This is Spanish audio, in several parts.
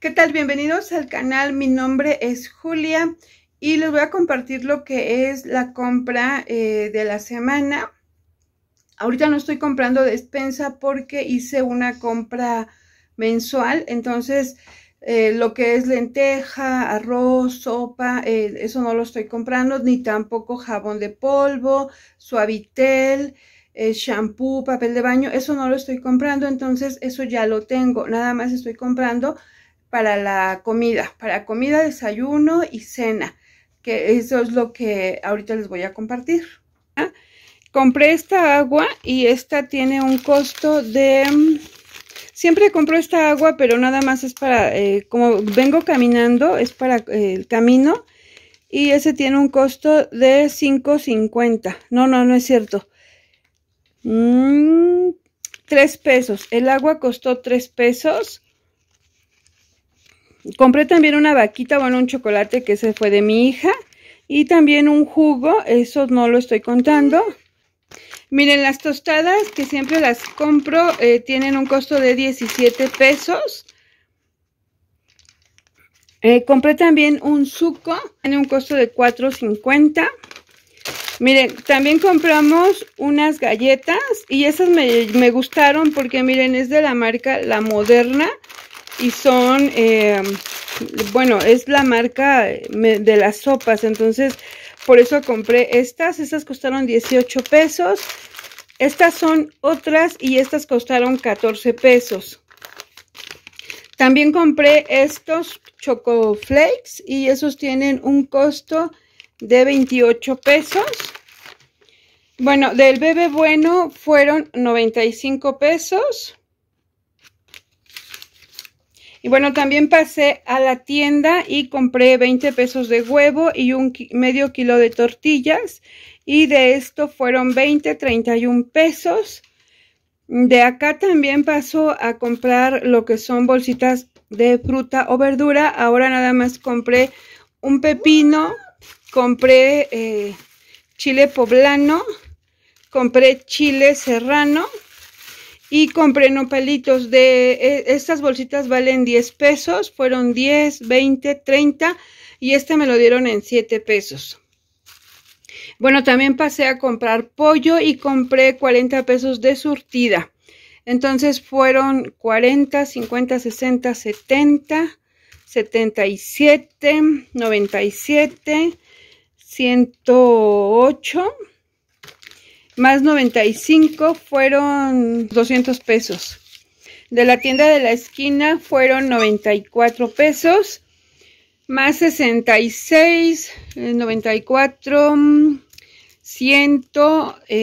¿Qué tal? Bienvenidos al canal, mi nombre es Julia y les voy a compartir lo que es la compra eh, de la semana. Ahorita no estoy comprando despensa porque hice una compra mensual, entonces eh, lo que es lenteja, arroz, sopa, eh, eso no lo estoy comprando, ni tampoco jabón de polvo, suavitel, shampoo, papel de baño, eso no lo estoy comprando, entonces eso ya lo tengo, nada más estoy comprando para la comida, para comida, desayuno y cena, que eso es lo que ahorita les voy a compartir. Compré esta agua y esta tiene un costo de... Siempre compro esta agua, pero nada más es para, eh, como vengo caminando, es para eh, el camino. Y ese tiene un costo de 5.50. No, no, no es cierto. Mm, tres 3 pesos. El agua costó 3 pesos compré también una vaquita, o un chocolate que se fue de mi hija. Y también un jugo, eso no lo estoy contando. Miren, las tostadas que siempre las compro eh, tienen un costo de 17 pesos. Eh, compré también un suco, tiene un costo de 4.50. Miren, también compramos unas galletas y esas me, gustaron porque miren, es de la marca La Moderna y son, eh, bueno, es la marca de las sopas, entonces por eso compré estas, estas costaron 18 pesos, estas son otras y estas costaron 14 pesos. También compré estos Choco Flakes y esos tienen un costo de 28 pesos. Bueno, del bebé bueno fueron 95 pesos. Y bueno, también pasé a la tienda y compré 20 pesos de huevo y un medio kilo de tortillas. Y de esto fueron 20, 31 pesos. De acá también pasó a comprar lo que son bolsitas de fruta o verdura. Ahora nada más compré un pepino, compré eh, chile poblano, compré chile serrano y compré nopalitos de eh, estas bolsitas valen 10 pesos, fueron 10, 20, 30 y este me lo dieron en 7 pesos. Bueno, también pasé a comprar pollo y compré 40 pesos de surtida. Entonces fueron 40, 50, 60, 70, 77, 97, 108 más 95 fueron 200 pesos. De la tienda de la esquina fueron 94 pesos, más 66, 94, 100,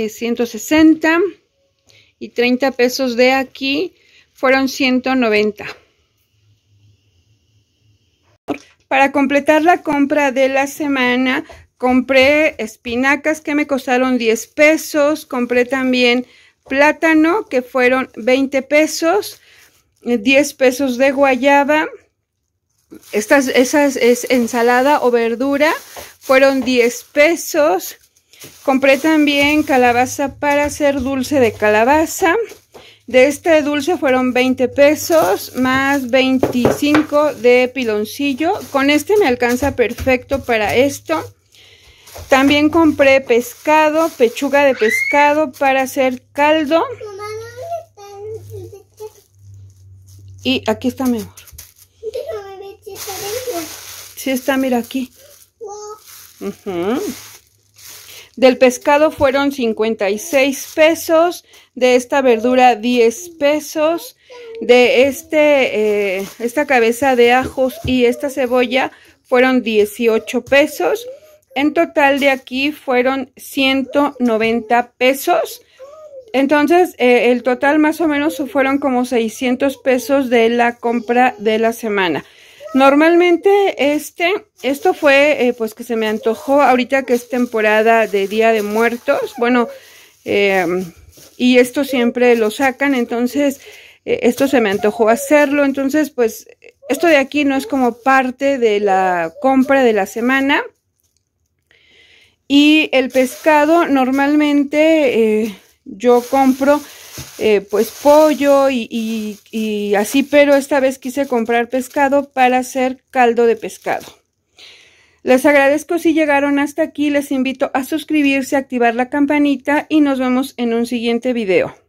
160 y 30 eh, eh, pesos de aquí fueron 190. Para completar la compra de la semana Compré espinacas que me costaron 10 pesos. Compré también plátano que fueron 20 pesos. 10 pesos de guayaba. Estas, esas es ensalada o verdura. Fueron 10 pesos. Compré también calabaza para hacer dulce de calabaza. De este dulce fueron 20 pesos más 25 de piloncillo. Con este me alcanza perfecto para esto. También compré pescado, pechuga de pescado para hacer caldo. Y aquí está mejor. amor. Sí está, mira aquí. Del pescado fueron 56 pesos, de esta verdura 10 pesos, de este, eh, esta cabeza de ajos y esta cebolla fueron 18 pesos. En total de aquí fueron 190 pesos. Entonces, eh, el total más o menos fueron como 600 pesos de la compra de la semana. Normalmente este, esto fue eh, pues que se me antojó ahorita que es temporada de Día de Muertos. Bueno, em, y esto siempre lo sacan, entonces eh, esto se me antojó hacerlo. Entonces, pues esto de aquí no es como parte de la compra de la semana. Y el pescado normalmente eh, yo compro eh, pues pollo y, y, así, pero esta vez quise comprar pescado para hacer caldo de pescado. Les agradezco si llegaron hasta aquí, les invito a suscribirse, activar la campanita y nos vemos en un siguiente video.